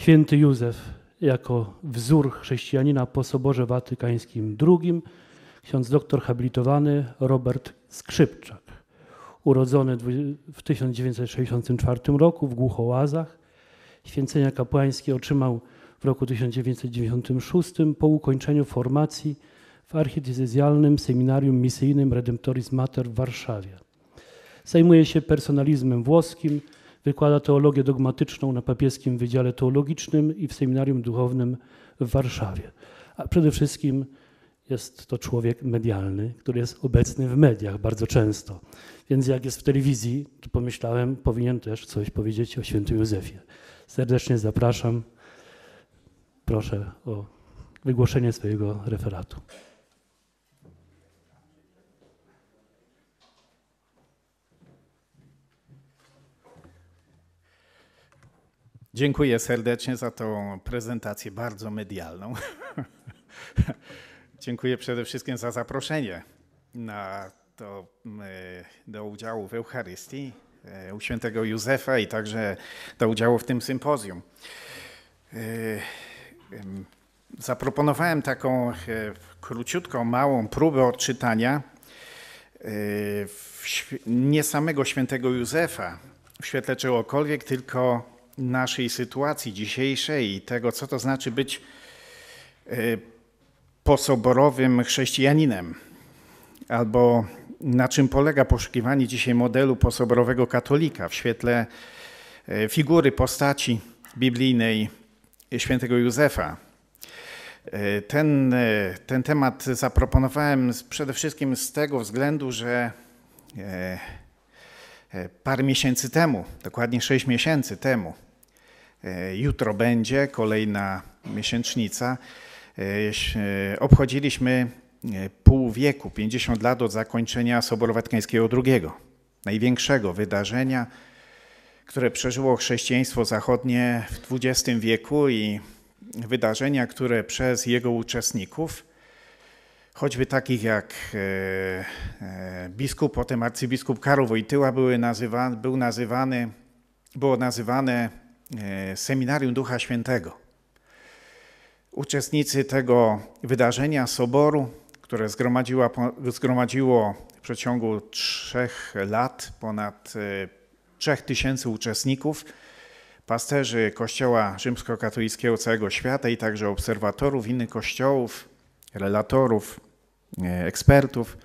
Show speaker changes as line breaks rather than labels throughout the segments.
Święty Józef jako wzór chrześcijanina po Soborze Watykańskim II, ksiądz doktor habilitowany Robert Skrzypczak, urodzony w 1964 roku w Głuchołazach. Święcenia kapłańskie otrzymał w roku 1996 po ukończeniu formacji w archidiecezjalnym seminarium misyjnym Redemptoris Mater w Warszawie. Zajmuje się personalizmem włoskim, Wykłada teologię dogmatyczną na Papieskim Wydziale Teologicznym i w Seminarium Duchownym w Warszawie. A przede wszystkim jest to człowiek medialny, który jest obecny w mediach bardzo często. Więc jak jest w telewizji, to pomyślałem, powinien też coś powiedzieć o świętym Józefie. Serdecznie zapraszam. Proszę o wygłoszenie swojego referatu. Dziękuję serdecznie za tą prezentację bardzo medialną. Dziękuję przede wszystkim za zaproszenie na to, e, do udziału w Eucharystii e, u świętego Józefa i także do udziału w tym sympozjum. E, zaproponowałem taką króciutką, małą próbę odczytania nie samego świętego Józefa w świetle czegokolwiek, tylko naszej sytuacji dzisiejszej i tego, co to znaczy być e, posoborowym chrześcijaninem, albo na czym polega poszukiwanie dzisiaj modelu posoborowego katolika w świetle e, figury, postaci biblijnej świętego Józefa. E, ten, ten temat zaproponowałem przede wszystkim z tego względu, że E, parę miesięcy temu, dokładnie 6 miesięcy temu. E, jutro będzie kolejna miesięcznica. E, obchodziliśmy pół wieku, 50 lat od zakończenia Soboru Watykańskiego II, największego wydarzenia, które przeżyło chrześcijaństwo zachodnie w XX wieku i wydarzenia, które przez jego uczestników choćby takich jak e, e, biskup, potem arcybiskup Karol Wojtyła były nazywa, był nazywany, było nazywane e, Seminarium Ducha Świętego. Uczestnicy tego wydarzenia, soboru, które zgromadziło, zgromadziło w przeciągu trzech lat ponad trzech tysięcy uczestników, pasterzy Kościoła Rzymskokatolickiego całego świata i także obserwatorów innych kościołów, relatorów, E, ekspertów,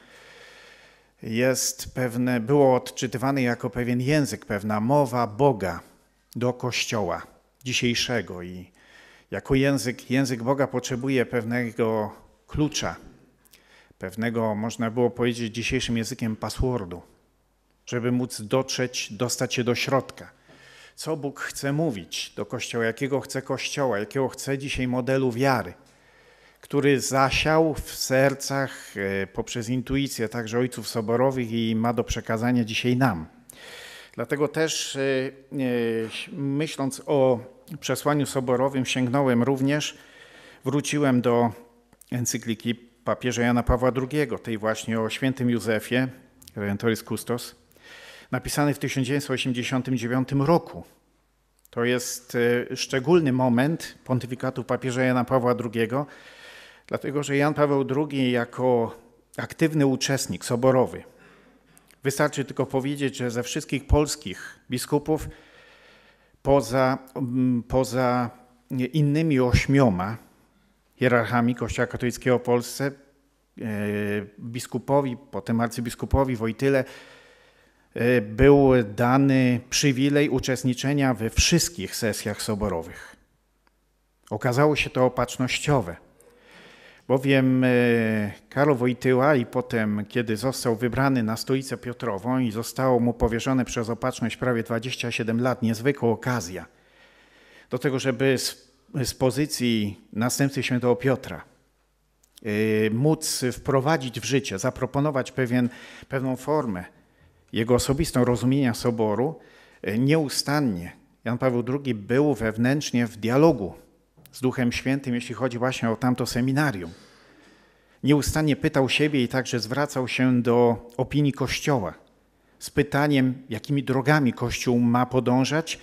jest pewne, było odczytywane jako pewien język, pewna mowa Boga do Kościoła dzisiejszego i jako język, język Boga potrzebuje pewnego klucza, pewnego, można było powiedzieć, dzisiejszym językiem passwordu, żeby móc dotrzeć, dostać się do środka. Co Bóg chce mówić do Kościoła, jakiego chce Kościoła, jakiego chce dzisiaj modelu wiary – który zasiał w sercach e, poprzez intuicję także ojców soborowych i ma do przekazania dzisiaj nam. Dlatego też e, e, myśląc o przesłaniu soborowym sięgnąłem również, wróciłem do encykliki papieża Jana Pawła II, tej właśnie o świętym Józefie, Redentoris Custos, napisanej w 1989 roku. To jest szczególny moment pontyfikatu papieża Jana Pawła II, Dlatego, że Jan Paweł II jako aktywny uczestnik soborowy, wystarczy tylko powiedzieć, że ze wszystkich polskich biskupów, poza, mm, poza innymi ośmioma hierarchami Kościoła katolickiego w Polsce, e, biskupowi, potem arcybiskupowi Wojtyle, e, był dany przywilej uczestniczenia we wszystkich sesjach soborowych. Okazało się to opatrznościowe. Bowiem e, Karol Wojtyła i potem, kiedy został wybrany na stolicę Piotrową i zostało mu powierzone przez opatrzność prawie 27 lat, niezwykła okazja do tego, żeby z, z pozycji następcy świętego Piotra e, móc wprowadzić w życie, zaproponować pewien, pewną formę jego osobistą rozumienia soboru, e, nieustannie Jan Paweł II był wewnętrznie w dialogu z Duchem Świętym, jeśli chodzi właśnie o tamto seminarium. Nieustannie pytał siebie i także zwracał się do opinii Kościoła z pytaniem, jakimi drogami Kościół ma podążać,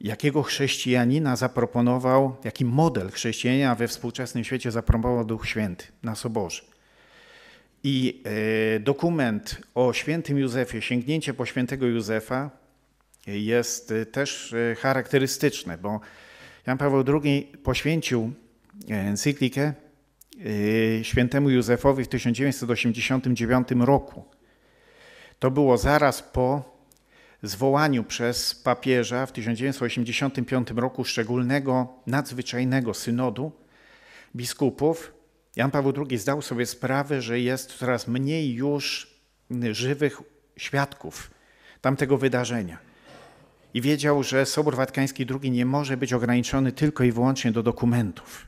jakiego chrześcijanina zaproponował, jaki model chrześcijanina we współczesnym świecie zaproponował Duch Święty na Soborze. I e, dokument o świętym Józefie, sięgnięcie po świętego Józefa jest e, też e, charakterystyczne, bo Jan Paweł II poświęcił e, encyklikę e, świętemu Józefowi w 1989 roku. To było zaraz po zwołaniu przez papieża w 1985 roku szczególnego, nadzwyczajnego synodu biskupów. Jan Paweł II zdał sobie sprawę, że jest coraz mniej już żywych świadków tamtego wydarzenia i wiedział, że Sobór Watykański II nie może być ograniczony tylko i wyłącznie do dokumentów.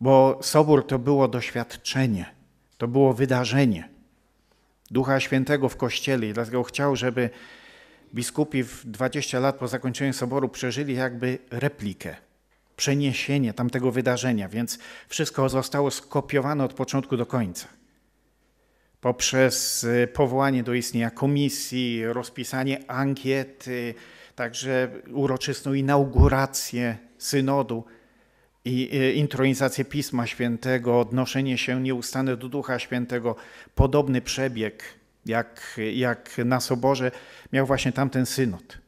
Bo Sobór to było doświadczenie, to było wydarzenie Ducha Świętego w Kościele i dlatego chciał, żeby biskupi w 20 lat po zakończeniu Soboru przeżyli jakby replikę, przeniesienie tamtego wydarzenia, więc wszystko zostało skopiowane od początku do końca poprzez y, powołanie do istnienia komisji, rozpisanie ankiety, także uroczystą inaugurację synodu i y, intronizację Pisma Świętego, odnoszenie się nieustanne do Ducha Świętego, podobny przebieg jak, jak na Soborze miał właśnie tamten synod.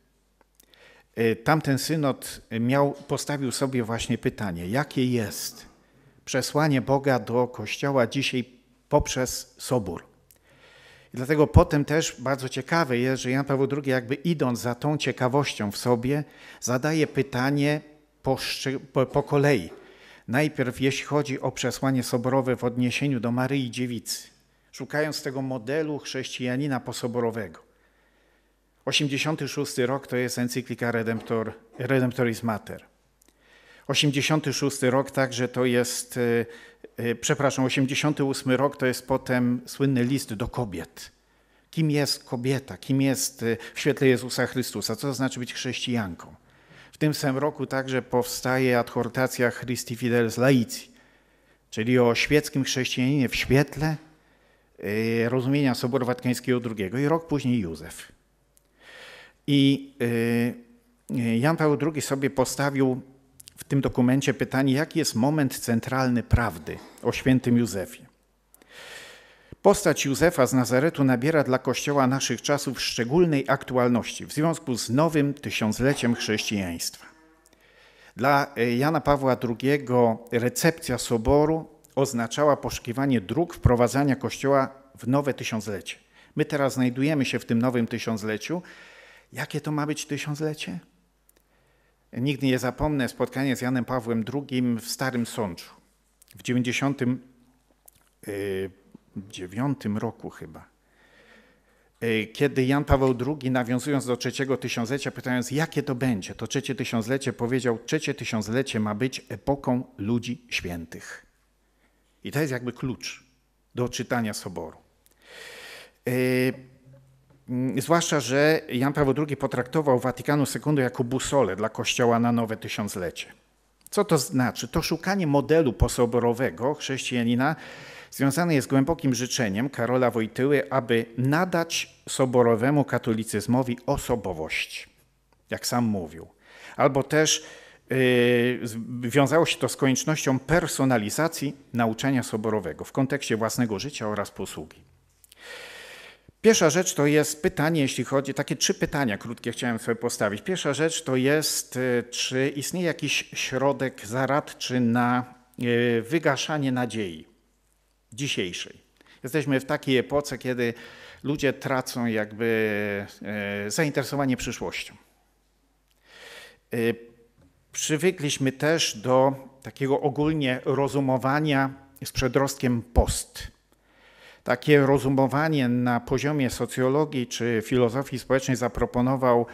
Y, tamten synod miał, postawił sobie właśnie pytanie, jakie jest przesłanie Boga do Kościoła dzisiaj poprzez Sobór. I dlatego potem też bardzo ciekawe jest, że Jan Paweł II jakby idąc za tą ciekawością w sobie, zadaje pytanie po, po kolei. Najpierw jeśli chodzi o przesłanie soborowe w odniesieniu do Maryi Dziewicy, szukając tego modelu chrześcijanina posoborowego. 86 rok to jest encyklika Redemptor, Redemptoris Mater. 86 rok także to jest y, Y, przepraszam, 88 rok to jest potem słynny list do kobiet. Kim jest kobieta? Kim jest y, w świetle Jezusa Chrystusa? Co to znaczy być chrześcijanką? W tym samym roku także powstaje adhortacja Christi Fidelis Laici, czyli o świeckim chrześcijaninie w świetle y, rozumienia Soboru Watykańskiego II i rok później Józef. I Jan Paweł II sobie postawił w tym dokumencie pytanie, jaki jest moment centralny prawdy o świętym Józefie. Postać Józefa z Nazaretu nabiera dla Kościoła naszych czasów szczególnej aktualności w związku z nowym tysiącleciem chrześcijaństwa. Dla e, Jana Pawła II recepcja soboru oznaczała poszukiwanie dróg wprowadzania Kościoła w nowe tysiąclecie. My teraz znajdujemy się w tym nowym tysiącleciu. Jakie to ma być tysiąclecie? Nigdy nie zapomnę spotkania z Janem Pawłem II w Starym Sączu w 99 y, roku chyba. Y, kiedy Jan Paweł II, nawiązując do trzeciego tysiąclecia, pytając, jakie to będzie, to trzecie tysiąclecie, powiedział, trzecie tysiąclecie ma być epoką ludzi świętych. I to jest jakby klucz do czytania Soboru. Y, Mm, zwłaszcza, że Jan Paweł II potraktował Watykanu II jako busolę dla Kościoła na nowe tysiąclecie. Co to znaczy? To szukanie modelu posoborowego chrześcijanina związane jest z głębokim życzeniem Karola Wojtyły, aby nadać soborowemu katolicyzmowi osobowość, jak sam mówił. Albo też yy, wiązało się to z koniecznością personalizacji nauczania soborowego w kontekście własnego życia oraz posługi. Pierwsza rzecz to jest pytanie, jeśli chodzi, takie trzy pytania krótkie chciałem sobie postawić. Pierwsza rzecz to jest, y, czy istnieje jakiś środek zaradczy na y, wygaszanie nadziei dzisiejszej. Jesteśmy w takiej epoce, kiedy ludzie tracą jakby y, zainteresowanie przyszłością. Przywykliśmy też do takiego ogólnie rozumowania z przedrostkiem post takie rozumowanie na poziomie socjologii czy filozofii społecznej zaproponował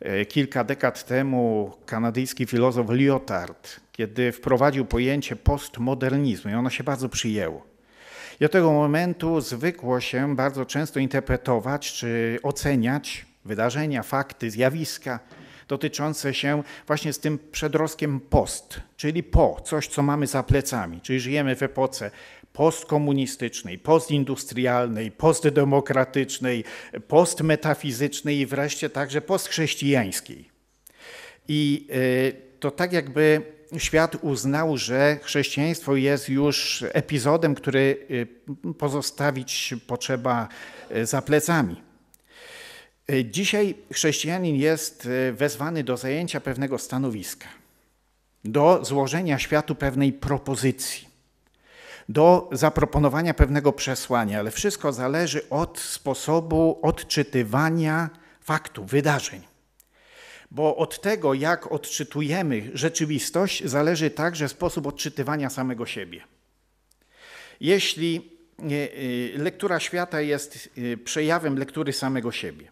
e, kilka dekad temu kanadyjski filozof Lyotard, kiedy wprowadził pojęcie postmodernizmu i ono się bardzo przyjęło. I od tego momentu zwykło się bardzo często interpretować czy oceniać wydarzenia, fakty, zjawiska dotyczące się właśnie z tym przedroskiem post, czyli po, coś co mamy za plecami, czyli żyjemy w epoce postkomunistycznej, postindustrialnej, postdemokratycznej, postmetafizycznej i wreszcie także postchrześcijańskiej. I y, to tak jakby świat uznał, że chrześcijaństwo jest już epizodem, który y, pozostawić potrzeba y, za plecami. Dzisiaj chrześcijanin jest wezwany do zajęcia pewnego stanowiska, do złożenia światu pewnej propozycji do zaproponowania pewnego przesłania, ale wszystko zależy od sposobu odczytywania faktu, wydarzeń. Bo od tego, jak odczytujemy rzeczywistość, zależy także sposób odczytywania samego siebie. Jeśli e, e, lektura świata jest e, przejawem lektury samego siebie,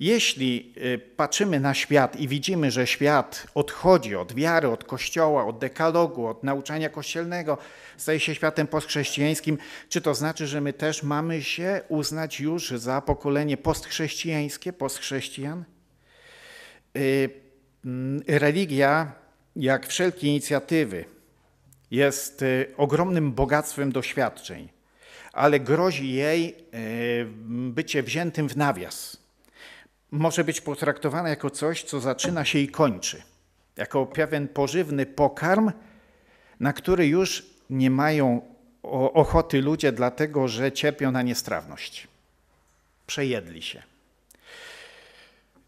jeśli patrzymy na świat i widzimy, że świat odchodzi od wiary, od kościoła, od dekalogu, od nauczania kościelnego, staje się światem postchrześcijańskim. Czy to znaczy, że my też mamy się uznać już za pokolenie postchrześcijańskie, postchrześcijan? Y, mm, religia, jak wszelkie inicjatywy, jest y, ogromnym bogactwem doświadczeń, ale grozi jej y, bycie wziętym w nawias. Może być potraktowana jako coś, co zaczyna się i kończy, jako pewien pożywny pokarm, na który już nie mają ochoty ludzie, dlatego że cierpią na niestrawność. Przejedli się.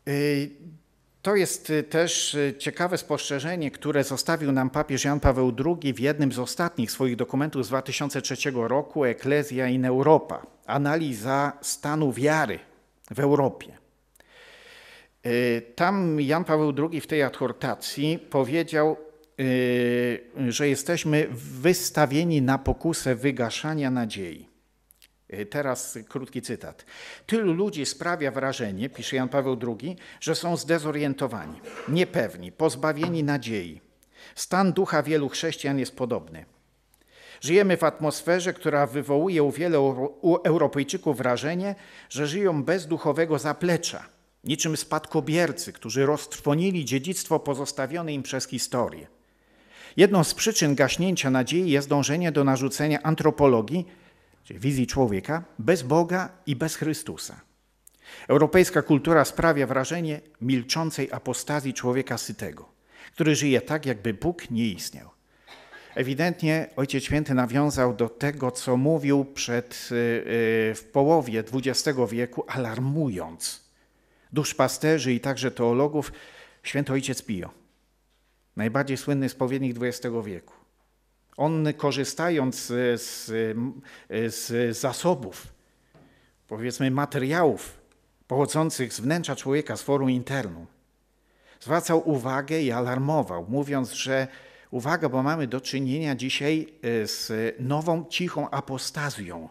Y, to jest y, też y, ciekawe spostrzeżenie, które zostawił nam papież Jan Paweł II w jednym z ostatnich swoich dokumentów z 2003 roku Eklezja in Europa. Analiza stanu wiary w Europie. Tam Jan Paweł II w tej adhortacji powiedział, Y, że jesteśmy wystawieni na pokusę wygaszania nadziei. Y, teraz krótki cytat. Tylu ludzi sprawia wrażenie, pisze Jan Paweł II, że są zdezorientowani, niepewni, pozbawieni nadziei. Stan ducha wielu chrześcijan jest podobny. Żyjemy w atmosferze, która wywołuje u wielu u Europejczyków wrażenie, że żyją bez duchowego zaplecza, niczym spadkobiercy, którzy roztrwonili dziedzictwo pozostawione im przez historię. Jedną z przyczyn gaśnięcia nadziei jest dążenie do narzucenia antropologii, czyli wizji człowieka, bez Boga i bez Chrystusa. Europejska kultura sprawia wrażenie milczącej apostazji człowieka sytego, który żyje tak, jakby Bóg nie istniał. Ewidentnie Ojciec Święty nawiązał do tego, co mówił przed, y, y, w połowie XX wieku, alarmując dusz pasterzy i także teologów, święty Ojciec Pio najbardziej słynny spowiednik XX wieku. On korzystając z, z zasobów, powiedzmy materiałów pochodzących z wnętrza człowieka, z forum internum, zwracał uwagę i alarmował, mówiąc, że uwaga, bo mamy do czynienia dzisiaj e, z nową cichą apostazją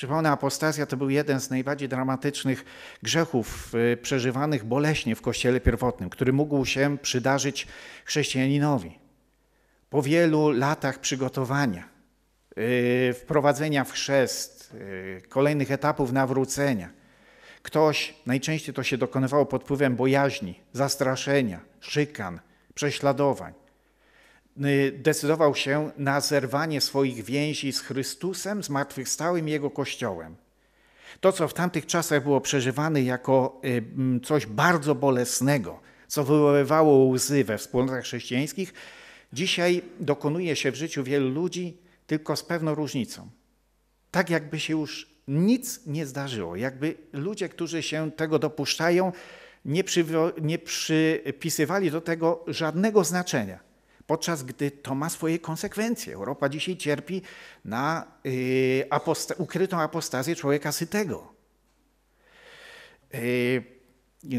Przypomnę, apostazja to był jeden z najbardziej dramatycznych grzechów y, przeżywanych boleśnie w Kościele Pierwotnym, który mógł się przydarzyć chrześcijaninowi. Po wielu latach przygotowania, y, wprowadzenia w chrzest, y, kolejnych etapów nawrócenia, ktoś, najczęściej to się dokonywało pod wpływem bojaźni, zastraszenia, szykan, prześladowań, Y, decydował się na zerwanie swoich więzi z Chrystusem, z zmartwychwstałym Jego Kościołem. To, co w tamtych czasach było przeżywane jako y, coś bardzo bolesnego, co wywoływało łzy we wspólnotach chrześcijańskich, dzisiaj dokonuje się w życiu wielu ludzi, tylko z pewną różnicą. Tak jakby się już nic nie zdarzyło, jakby ludzie, którzy się tego dopuszczają, nie, nie przypisywali do tego żadnego znaczenia podczas gdy to ma swoje konsekwencje. Europa dzisiaj cierpi na y, aposta ukrytą apostazję człowieka sytego. Y,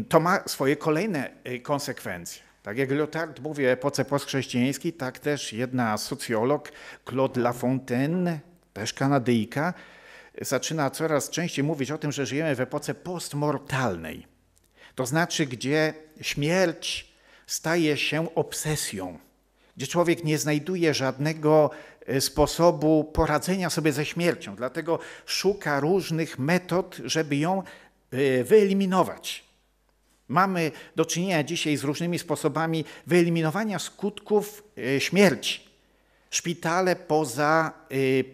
to ma swoje kolejne y, konsekwencje. Tak jak Lyotard mówi o epoce postchrześcijańskiej, tak też jedna socjolog, Claude Lafontaine, też Kanadyjka, zaczyna coraz częściej mówić o tym, że żyjemy w epoce postmortalnej. To znaczy, gdzie śmierć staje się obsesją gdzie człowiek nie znajduje żadnego e, sposobu poradzenia sobie ze śmiercią, dlatego szuka różnych metod, żeby ją e, wyeliminować. Mamy do czynienia dzisiaj z różnymi sposobami wyeliminowania skutków e, śmierci. Szpitale poza,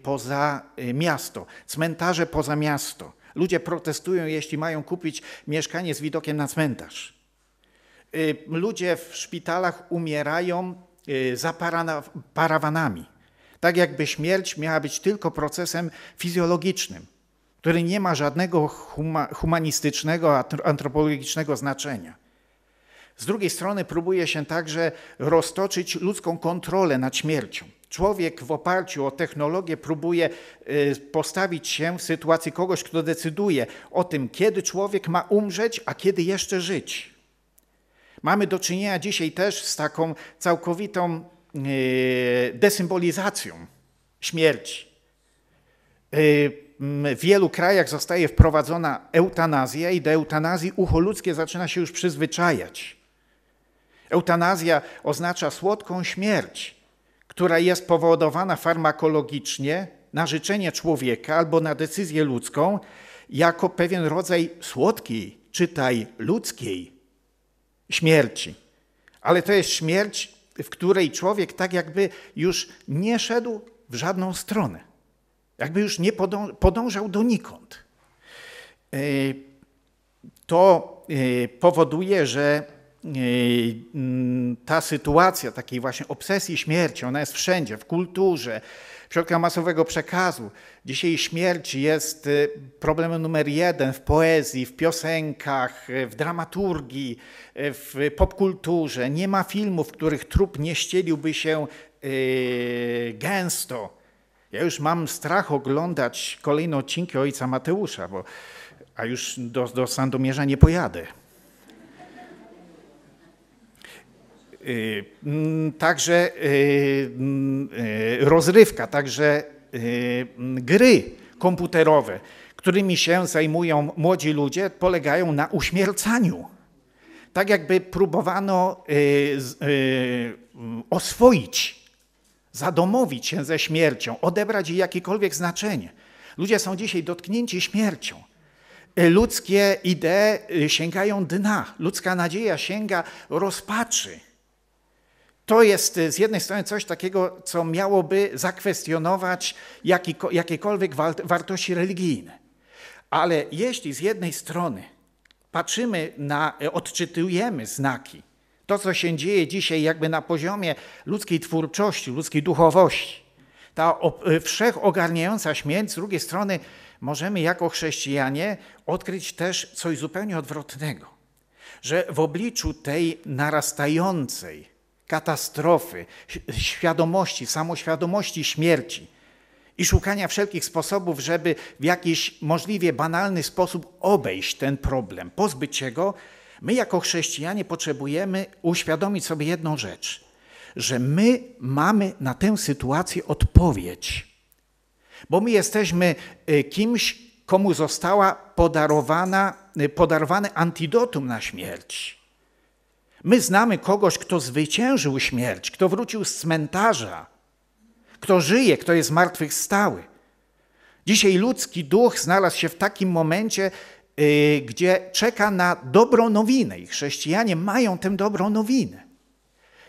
poza miasto, cmentarze poza miasto. Ludzie protestują, jeśli mają kupić mieszkanie z widokiem na cmentarz. Ludzie w szpitalach umierają Y, za parawanami. Tak jakby śmierć miała być tylko procesem fizjologicznym, który nie ma żadnego humanistycznego, antropologicznego znaczenia. Z drugiej strony próbuje się także roztoczyć ludzką kontrolę nad śmiercią. Człowiek w oparciu o technologię próbuje y, postawić się w sytuacji kogoś, kto decyduje o tym, kiedy człowiek ma umrzeć, a kiedy jeszcze żyć. Mamy do czynienia dzisiaj też z taką całkowitą e, desymbolizacją śmierci. E, w wielu krajach zostaje wprowadzona eutanazja i do eutanazji ucho ludzkie zaczyna się już przyzwyczajać. Eutanazja oznacza słodką śmierć, która jest powodowana farmakologicznie na życzenie człowieka albo na decyzję ludzką, jako pewien rodzaj słodkiej, czytaj ludzkiej śmierci. Ale to jest śmierć, w której człowiek tak jakby już nie szedł w żadną stronę. Jakby już nie podążał, donikąd. E, to e, powoduje, że e, ta sytuacja takiej właśnie obsesji śmierci, ona jest wszędzie, w kulturze, środka masowego przekazu. Dzisiaj śmierć jest y, problemem numer jeden w poezji, w piosenkach, y, w dramaturgii, y, w popkulturze. Nie ma filmów, w których trup nie ścieliłby się gęsto. Ja już mam strach oglądać kolejne odcinki Ojca Mateusza, bo, a już do, do Sandomierza nie pojadę. Y, mm, także y, mm, y, rozrywka, także mm, gry komputerowe, którymi się zajmują młodzi ludzie, polegają na uśmiercaniu. Tak jakby próbowano oswoić, zadomowić się ze śmiercią, odebrać jej jakiekolwiek znaczenie. Ludzie są dzisiaj dotknięci śmiercią. Ludzkie idee sięgają dna, ludzka nadzieja sięga rozpaczy. To jest y, z jednej strony coś takiego, co miałoby zakwestionować jakiekolwiek wartości religijne. Ale jeśli z jednej strony patrzymy na, y, odczytujemy znaki, to co się dzieje dzisiaj jakby na poziomie ludzkiej twórczości, ludzkiej duchowości, ta y, wszechogarniająca śmierć, z drugiej strony możemy jako chrześcijanie odkryć też coś zupełnie odwrotnego. Że w obliczu tej narastającej katastrofy, świadomości, samoświadomości śmierci i szukania wszelkich sposobów, żeby w jakiś możliwie banalny sposób obejść ten problem, pozbyć się go, my jako chrześcijanie potrzebujemy uświadomić sobie jedną rzecz, że my mamy na tę sytuację odpowiedź, bo my jesteśmy y, kimś, komu została podarowana, y, podarowane antidotum na śmierć. My znamy kogoś, kto zwyciężył śmierć, kto wrócił z cmentarza, kto żyje, kto jest stały. Dzisiaj ludzki duch znalazł się w takim momencie, yy, gdzie czeka na dobrą nowinę i chrześcijanie mają tę dobrą nowinę.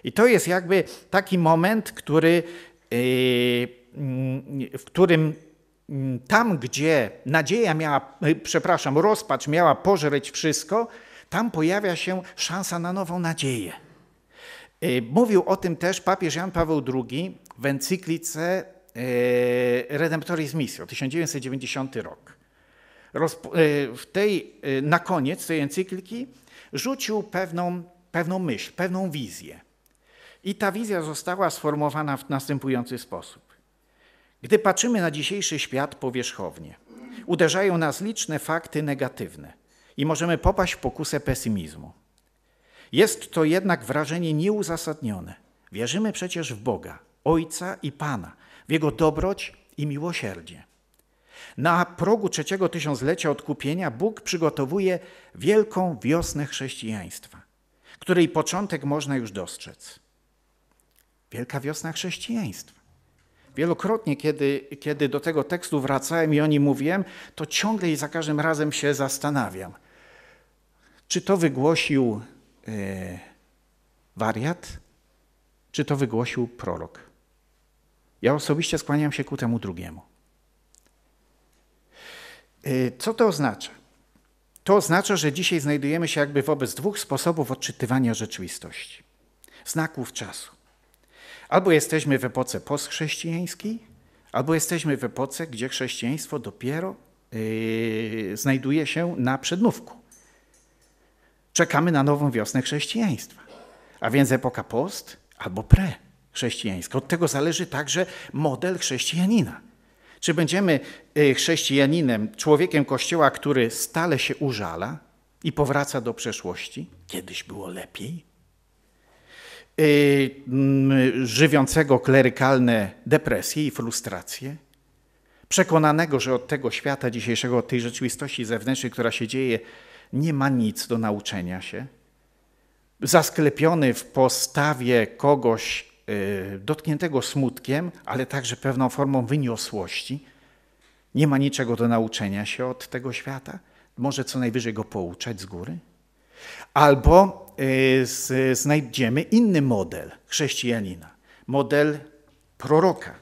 I to jest jakby taki moment, który, y, mm, w którym mm, tam, gdzie nadzieja miała, y, przepraszam, rozpacz miała pożreć wszystko, tam pojawia się szansa na nową nadzieję. E, mówił o tym też papież Jan Paweł II w encyklice Redemptoris Missio, 1990 rok. E, w tej, e, na koniec tej encykliki rzucił pewną, pewną myśl, pewną wizję. I ta wizja została sformułowana w następujący sposób. Gdy patrzymy na dzisiejszy świat powierzchownie, uderzają nas liczne fakty negatywne i możemy popaść w pokusę pesymizmu. Jest to jednak wrażenie nieuzasadnione. Wierzymy przecież w Boga, Ojca i Pana, w Jego dobroć i miłosierdzie. Na progu trzeciego tysiąclecia odkupienia Bóg przygotowuje wielką wiosnę chrześcijaństwa, której początek można już dostrzec. Wielka wiosna chrześcijaństwa. Wielokrotnie, kiedy, kiedy do tego tekstu wracałem i o nim mówiłem, to ciągle i za każdym razem się zastanawiam – czy to wygłosił e, wariat, czy to wygłosił prorok? Ja osobiście skłaniam się ku temu drugiemu. E, co to oznacza? To oznacza, że dzisiaj znajdujemy się jakby wobec dwóch sposobów odczytywania rzeczywistości, znaków czasu. Albo jesteśmy w epoce postchrześcijańskiej, albo jesteśmy w epoce, gdzie chrześcijaństwo dopiero yy, znajduje się na przednówku czekamy na nową wiosnę chrześcijaństwa. A więc epoka post albo pre chrześcijańska. Od tego zależy także model chrześcijanina. Czy będziemy y, chrześcijaninem, człowiekiem Kościoła, który stale się użala i powraca do przeszłości? Kiedyś było lepiej? Y, żywiącego klerykalne depresje i frustracje? Przekonanego, że od tego świata dzisiejszego, od tej rzeczywistości zewnętrznej, która się dzieje, nie ma nic do nauczenia się. Zasklepiony w postawie kogoś y, dotkniętego smutkiem, ale także pewną formą wyniosłości, nie ma niczego do nauczenia się od tego świata. Może co najwyżej go pouczać z góry. Albo y, znajdziemy inny model chrześcijanina, model proroka,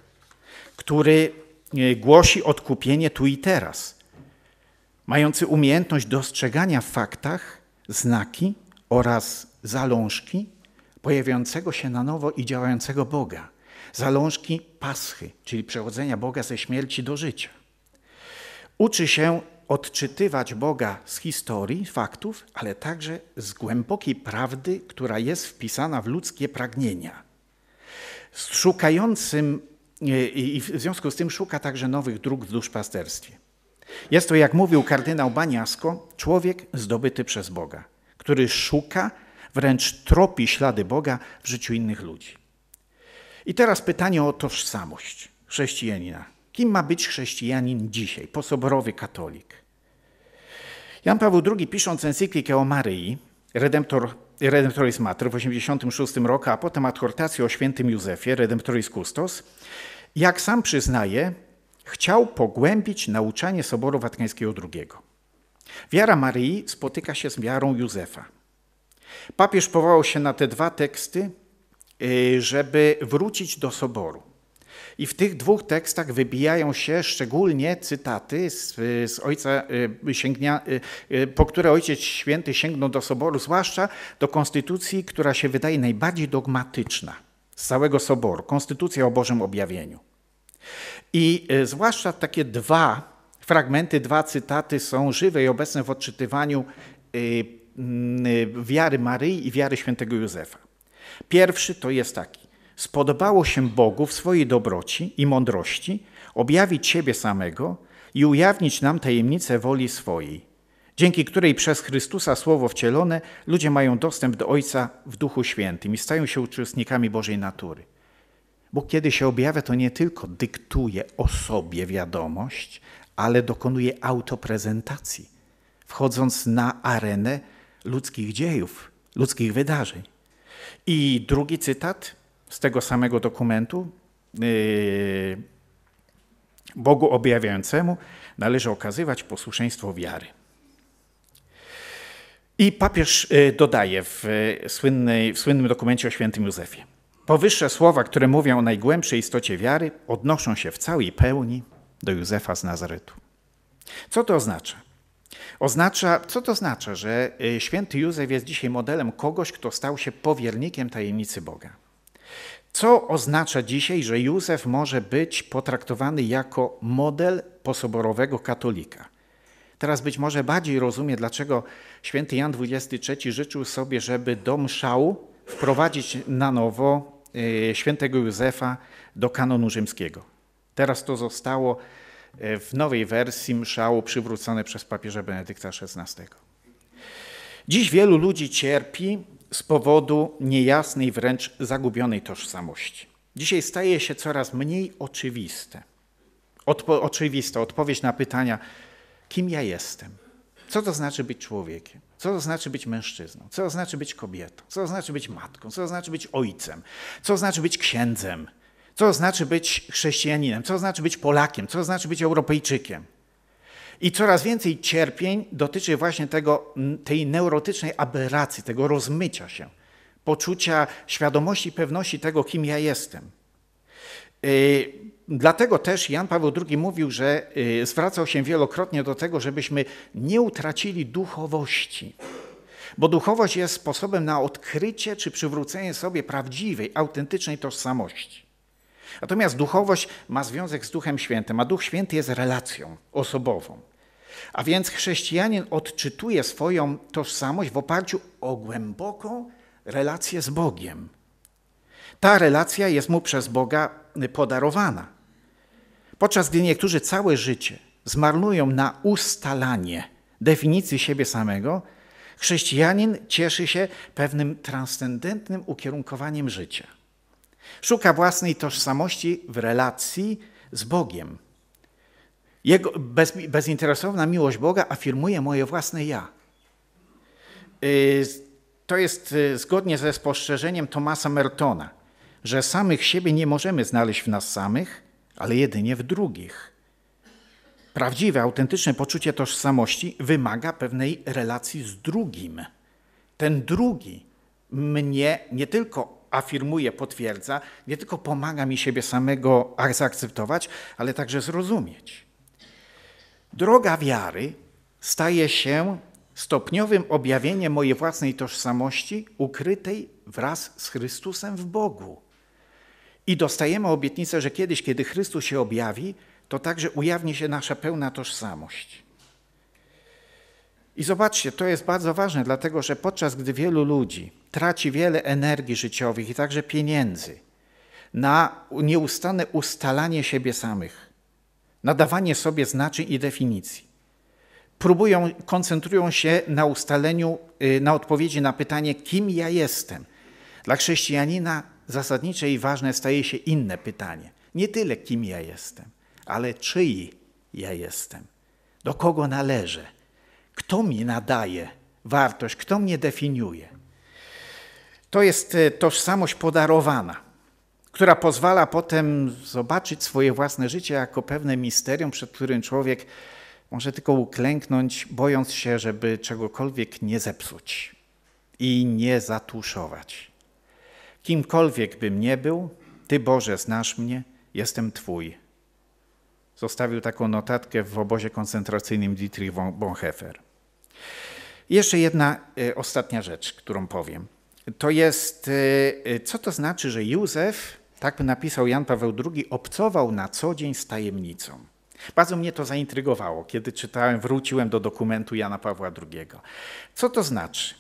który y, głosi odkupienie tu i teraz – mający umiejętność dostrzegania w faktach znaki oraz zalążki pojawiającego się na nowo i działającego Boga, zalążki paschy, czyli przechodzenia Boga ze śmierci do życia. Uczy się odczytywać Boga z historii, faktów, ale także z głębokiej prawdy, która jest wpisana w ludzkie pragnienia. Z szukającym e, i w związku z tym szuka także nowych dróg w duszpasterstwie. Jest to, jak mówił kardynał Baniasko, człowiek zdobyty przez Boga, który szuka, wręcz tropi ślady Boga w życiu innych ludzi. I teraz pytanie o tożsamość chrześcijanina. Kim ma być chrześcijanin dzisiaj, posoborowy katolik? Jan Paweł II, pisząc encyklikę o Maryi, Redemptor, Redemptoris Mater w 86 roku, a potem adhortację o świętym Józefie, Redemptoris Custos, jak sam przyznaje, chciał pogłębić nauczanie Soboru Watykańskiego II. Wiara Maryi spotyka się z wiarą Józefa. Papież powołał się na te dwa teksty, y, żeby wrócić do Soboru. I w tych dwóch tekstach wybijają się szczególnie cytaty z, z ojca, y, sięgnia, y, po które Ojciec Święty sięgnął do Soboru, zwłaszcza do konstytucji, która się wydaje najbardziej dogmatyczna z całego Soboru, konstytucja o Bożym Objawieniu. I e, zwłaszcza takie dwa fragmenty, dwa cytaty są żywe i obecne w odczytywaniu e, e, wiary Maryi i wiary świętego Józefa. Pierwszy to jest taki. Spodobało się Bogu w swojej dobroci i mądrości objawić siebie samego i ujawnić nam tajemnicę woli swojej, dzięki której przez Chrystusa Słowo wcielone ludzie mają dostęp do Ojca w Duchu Świętym i stają się uczestnikami Bożej natury. Bo kiedy się objawia, to nie tylko dyktuje o sobie wiadomość, ale dokonuje autoprezentacji, wchodząc na arenę ludzkich dziejów, ludzkich wydarzeń. I drugi cytat z tego samego dokumentu. Yy, Bogu objawiającemu należy okazywać posłuszeństwo wiary. I papież yy, dodaje w, yy, słynnej, w słynnym dokumencie o świętym Józefie. Powyższe słowa, które mówią o najgłębszej istocie wiary, odnoszą się w całej pełni do Józefa z Nazaretu. Co to oznacza? oznacza co to oznacza, że y, święty Józef jest dzisiaj modelem kogoś, kto stał się powiernikiem tajemnicy Boga? Co oznacza dzisiaj, że Józef może być potraktowany jako model posoborowego katolika? Teraz być może bardziej rozumie, dlaczego święty Jan XXIII życzył sobie, żeby do mszału wprowadzić na nowo E, świętego Józefa do kanonu rzymskiego. Teraz to zostało e, w nowej wersji mszału przywrócone przez papieża Benedykta XVI. Dziś wielu ludzi cierpi z powodu niejasnej, wręcz zagubionej tożsamości. Dzisiaj staje się coraz mniej oczywiste. Odpo oczywista odpowiedź na pytania, kim ja jestem, co to znaczy być człowiekiem. Co to znaczy być mężczyzną? Co to znaczy być kobietą? Co to znaczy być matką? Co to znaczy być ojcem? Co to znaczy być księdzem? Co to znaczy być chrześcijaninem? Co to znaczy być Polakiem? Co to znaczy być Europejczykiem? I coraz więcej cierpień dotyczy właśnie tego, tej neurotycznej aberracji, tego rozmycia się, poczucia świadomości, pewności tego, kim ja jestem. Y, Dlatego też Jan Paweł II mówił, że y, zwracał się wielokrotnie do tego, żebyśmy nie utracili duchowości. Bo duchowość jest sposobem na odkrycie czy przywrócenie sobie prawdziwej, autentycznej tożsamości. Natomiast duchowość ma związek z Duchem Świętym, a Duch Święty jest relacją osobową. A więc chrześcijanin odczytuje swoją tożsamość w oparciu o głęboką relację z Bogiem. Ta relacja jest mu przez Boga y, podarowana. Podczas gdy niektórzy całe życie zmarnują na ustalanie definicji siebie samego, chrześcijanin cieszy się pewnym transcendentnym ukierunkowaniem życia. Szuka własnej tożsamości w relacji z Bogiem. Jego bez, bezinteresowna miłość Boga afirmuje moje własne ja. Y, to jest y, zgodnie ze spostrzeżeniem Tomasa Mertona, że samych siebie nie możemy znaleźć w nas samych, ale jedynie w drugich. Prawdziwe, autentyczne poczucie tożsamości wymaga pewnej relacji z drugim. Ten drugi mnie nie tylko afirmuje, potwierdza, nie tylko pomaga mi siebie samego zaakceptować, ale także zrozumieć. Droga wiary staje się stopniowym objawieniem mojej własnej tożsamości ukrytej wraz z Chrystusem w Bogu. I dostajemy obietnicę, że kiedyś, kiedy Chrystus się objawi, to także ujawni się nasza pełna tożsamość. I zobaczcie, to jest bardzo ważne, dlatego że podczas gdy wielu ludzi traci wiele energii życiowych i także pieniędzy na nieustanne ustalanie siebie samych, nadawanie sobie znaczeń i definicji, próbują, koncentrują się na ustaleniu, y, na odpowiedzi na pytanie, kim ja jestem. Dla chrześcijanina zasadnicze i ważne staje się inne pytanie. Nie tyle, kim ja jestem, ale czyi ja jestem, do kogo należę, kto mi nadaje wartość, kto mnie definiuje. To jest e, tożsamość podarowana, która pozwala potem zobaczyć swoje własne życie jako pewne misterium, przed którym człowiek może tylko uklęknąć, bojąc się, żeby czegokolwiek nie zepsuć i nie zatuszować. Kimkolwiek bym nie był, Ty Boże znasz mnie, jestem Twój. Zostawił taką notatkę w obozie koncentracyjnym Dietrich Bonhoeffer. Jeszcze jedna y, ostatnia rzecz, którą powiem. To jest, y, co to znaczy, że Józef, tak napisał Jan Paweł II, obcował na co dzień z tajemnicą. Bardzo mnie to zaintrygowało, kiedy czytałem, wróciłem do dokumentu Jana Pawła II. Co to znaczy?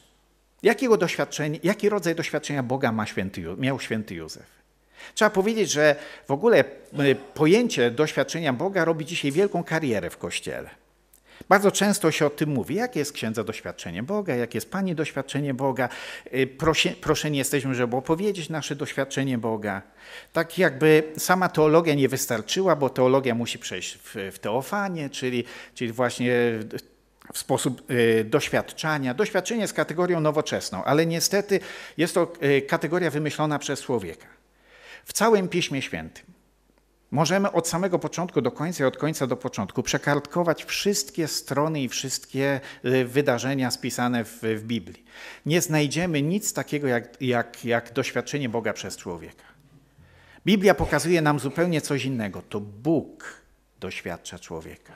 Jakiego doświadczenia, jaki rodzaj doświadczenia Boga ma święty, miał święty Józef? Trzeba powiedzieć, że w ogóle y, pojęcie doświadczenia Boga robi dzisiaj wielką karierę w Kościele. Bardzo często się o tym mówi, jakie jest księdza doświadczenie Boga, jakie jest Pani doświadczenie Boga. Y, Prosi, proszeni jesteśmy, żeby opowiedzieć nasze doświadczenie Boga. Tak jakby sama teologia nie wystarczyła, bo teologia musi przejść w, w teofanie, czyli, czyli właśnie w sposób y, doświadczania. Doświadczenie jest kategorią nowoczesną, ale niestety jest to y, kategoria wymyślona przez człowieka. W całym Piśmie Świętym możemy od samego początku do końca i od końca do początku przekartkować wszystkie strony i wszystkie y, wydarzenia spisane w, w Biblii. Nie znajdziemy nic takiego jak, jak, jak doświadczenie Boga przez człowieka. Biblia pokazuje nam zupełnie coś innego. To Bóg doświadcza człowieka.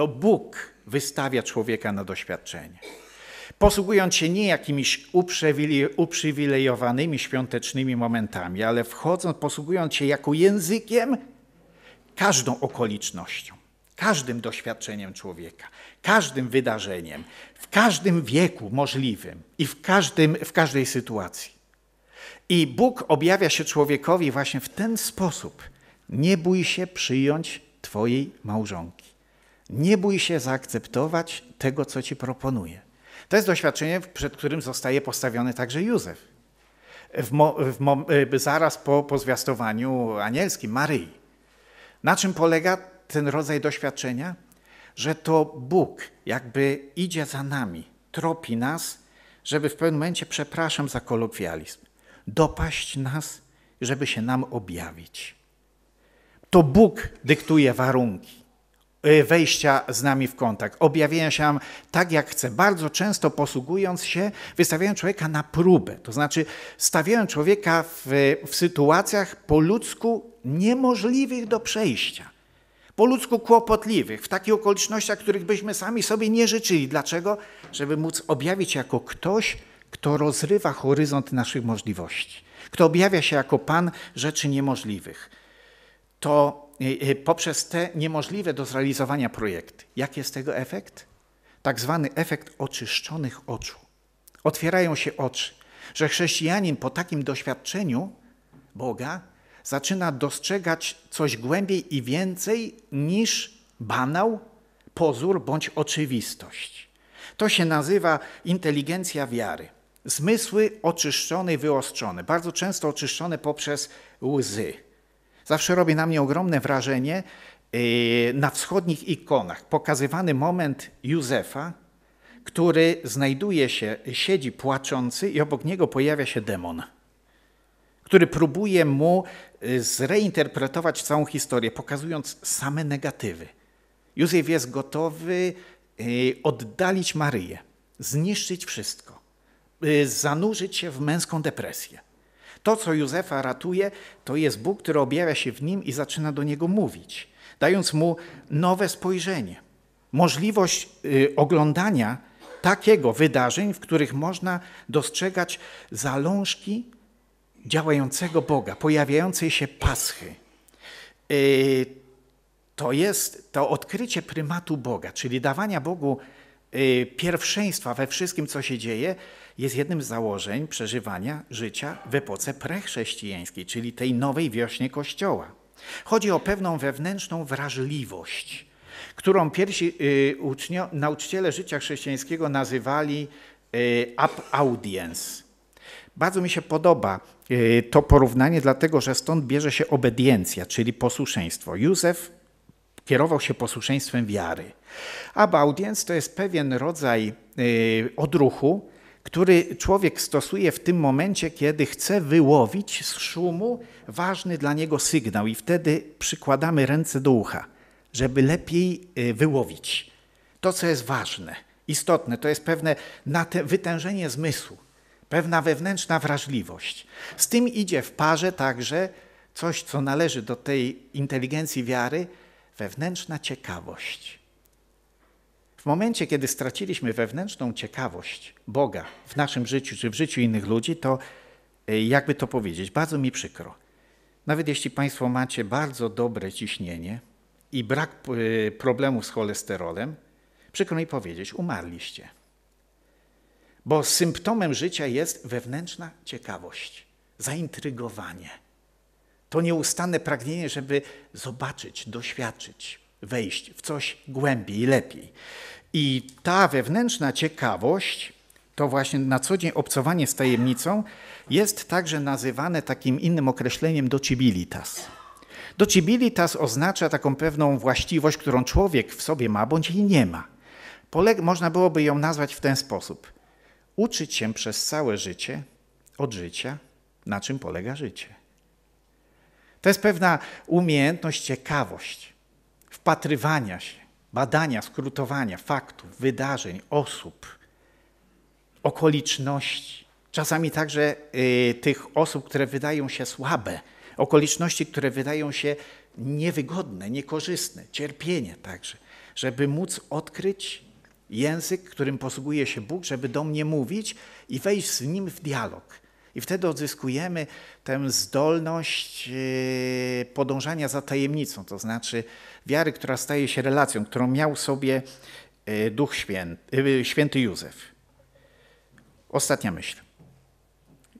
To Bóg wystawia człowieka na doświadczenie. Posługując się nie jakimiś uprzywilejowanymi świątecznymi momentami, ale wchodząc, posługując się jako językiem, każdą okolicznością, każdym doświadczeniem człowieka, każdym wydarzeniem, w każdym wieku możliwym i w, każdym, w każdej sytuacji. I Bóg objawia się człowiekowi właśnie w ten sposób. Nie bój się przyjąć Twojej małżonki. Nie bój się zaakceptować tego, co ci proponuję. To jest doświadczenie, przed którym zostaje postawiony także Józef. W mo, w e, zaraz po, po zwiastowaniu anielskim Maryi. Na czym polega ten rodzaj doświadczenia? Że to Bóg jakby idzie za nami, tropi nas, żeby w pewnym momencie, przepraszam za kolokwializm, dopaść nas, żeby się nam objawić. To Bóg dyktuje warunki. Y, wejścia z nami w kontakt, objawienia się nam tak, jak chcę, bardzo często posługując się, wystawiając człowieka na próbę, to znaczy stawiałem człowieka w, w sytuacjach po ludzku niemożliwych do przejścia, po ludzku kłopotliwych, w takich okolicznościach, których byśmy sami sobie nie życzyli. Dlaczego? Żeby móc objawić jako ktoś, kto rozrywa horyzont naszych możliwości, kto objawia się jako Pan rzeczy niemożliwych. To E, e, poprzez te niemożliwe do zrealizowania projekty. Jaki jest tego efekt? Tak zwany efekt oczyszczonych oczu. Otwierają się oczy, że chrześcijanin po takim doświadczeniu Boga zaczyna dostrzegać coś głębiej i więcej niż banał, pozór bądź oczywistość. To się nazywa inteligencja wiary. Zmysły oczyszczone i wyostrzone, bardzo często oczyszczone poprzez łzy zawsze robi na mnie ogromne wrażenie y, na wschodnich ikonach pokazywany moment Józefa, który znajduje się, siedzi płaczący i obok niego pojawia się demon, który próbuje mu y, zreinterpretować całą historię, pokazując same negatywy. Józef jest gotowy y, oddalić Maryję, zniszczyć wszystko, zanurzyć się w męską depresję. To, co Józefa ratuje, to jest Bóg, który objawia się w nim i zaczyna do niego mówić, dając mu nowe spojrzenie, możliwość y, oglądania takiego wydarzeń, w których można dostrzegać zalążki działającego Boga, pojawiającej się paschy. Y, to jest to odkrycie prymatu Boga, czyli dawania Bogu y, pierwszeństwa we wszystkim, co się dzieje, jest jednym z założeń przeżywania życia w epoce prechrześcijańskiej, czyli tej nowej wiośnie Kościoła. Chodzi o pewną wewnętrzną wrażliwość, którą pierwsi y, ucznio, nauczyciele życia chrześcijańskiego nazywali ab y, up audience. Bardzo mi się podoba y, to porównanie, dlatego że stąd bierze się obediencja, czyli posłuszeństwo. Józef kierował się posłuszeństwem wiary. Ab audience to jest pewien rodzaj odruchu, który człowiek stosuje w tym momencie, kiedy chce wyłowić z szumu ważny dla niego sygnał, i wtedy przykładamy ręce do ucha, żeby lepiej y, wyłowić to, co jest ważne, istotne. To jest pewne wytężenie zmysłu, pewna wewnętrzna wrażliwość. Z tym idzie w parze także coś, co należy do tej inteligencji wiary wewnętrzna ciekawość w momencie, kiedy straciliśmy wewnętrzną ciekawość Boga w naszym życiu czy w życiu innych ludzi, to e, jakby to powiedzieć, bardzo mi przykro. Nawet jeśli Państwo macie bardzo dobre ciśnienie i brak e, problemów z cholesterolem, przykro mi powiedzieć, umarliście. Bo symptomem życia jest wewnętrzna ciekawość, zaintrygowanie. To nieustanne pragnienie, żeby zobaczyć, doświadczyć, wejść w coś głębiej, lepiej. I ta wewnętrzna ciekawość, to właśnie na co dzień obcowanie z tajemnicą, jest także nazywane takim innym określeniem docibilitas. Docibilitas oznacza taką pewną właściwość, którą człowiek w sobie ma bądź jej nie ma. Poleg można byłoby ją nazwać w ten sposób. Uczyć się przez całe życie od życia, na czym polega życie. To jest pewna umiejętność, ciekawość wpatrywania się, badania, skrótowania faktów, wydarzeń, osób, okoliczności. Czasami także y, tych osób, które wydają się słabe, okoliczności, które wydają się niewygodne, niekorzystne, cierpienie także, żeby móc odkryć język, którym posługuje się Bóg, żeby do mnie mówić i wejść z nim w dialog. I wtedy odzyskujemy tę zdolność e, podążania za tajemnicą, to znaczy wiary, która staje się relacją, którą miał sobie e, Duch Święty, e, Święty Józef. Ostatnia myśl.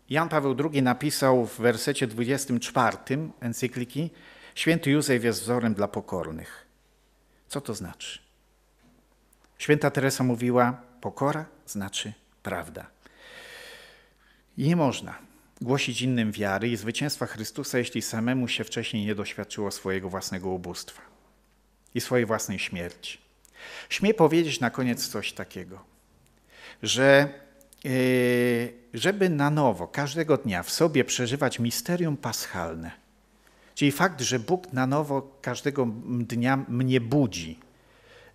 Jan Paweł II napisał w wersecie 24 encykliki: Święty Józef jest wzorem dla pokornych. Co to znaczy? Święta Teresa mówiła: Pokora znaczy prawda. I nie można głosić innym wiary i zwycięstwa Chrystusa, jeśli samemu się wcześniej nie doświadczyło swojego własnego ubóstwa i swojej własnej śmierci. Śmie powiedzieć na koniec coś takiego, że e, żeby na nowo, każdego dnia w sobie przeżywać misterium paschalne, czyli fakt, że Bóg na nowo każdego dnia mnie budzi,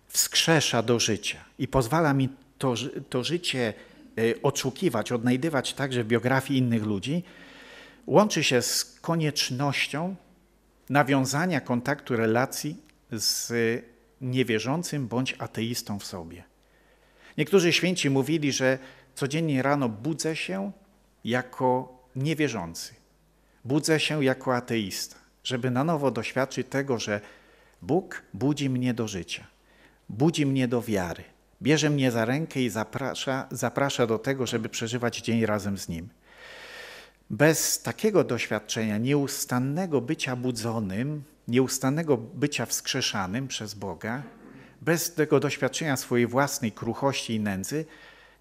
wskrzesza do życia i pozwala mi to, to życie E, odszukiwać, odnajdywać także w biografii innych ludzi, łączy się z koniecznością nawiązania kontaktu, relacji z niewierzącym bądź ateistą w sobie. Niektórzy święci mówili, że codziennie rano budzę się jako niewierzący, budzę się jako ateista, żeby na nowo doświadczyć tego, że Bóg budzi mnie do życia, budzi mnie do wiary. Bierze mnie za rękę i zaprasza, zaprasza do tego, żeby przeżywać dzień razem z Nim. Bez takiego doświadczenia, nieustannego bycia budzonym, nieustannego bycia wskrzeszanym przez Boga, bez tego doświadczenia swojej własnej kruchości i nędzy,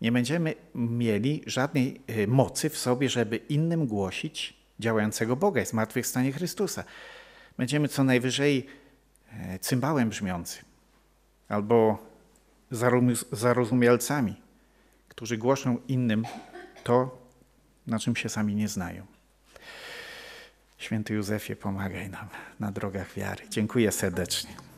nie będziemy mieli żadnej y, mocy w sobie, żeby innym głosić działającego Boga i zmartwychwstanie Chrystusa. Będziemy co najwyżej e, cymbałem brzmiącym albo zarozumialcami, którzy głoszą innym to, na czym się sami nie znają. Święty Józefie, pomagaj nam na drogach wiary. Dziękuję serdecznie.